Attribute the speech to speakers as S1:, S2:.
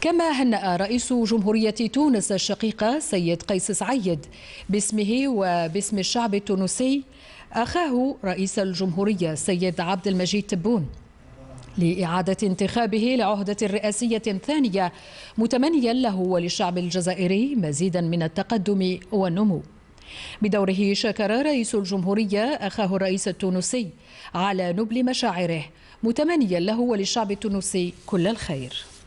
S1: كما هنأ رئيس جمهورية تونس الشقيقة سيد قيس سعيد باسمه وباسم الشعب التونسي أخاه رئيس الجمهورية سيد عبد المجيد تبون لإعادة انتخابه لعهدة رئاسية ثانية متمنيا له وللشعب الجزائري مزيدا من التقدم والنمو بدوره شكر رئيس الجمهورية أخاه الرئيس التونسي على نبل مشاعره متمنيا له وللشعب التونسي كل الخير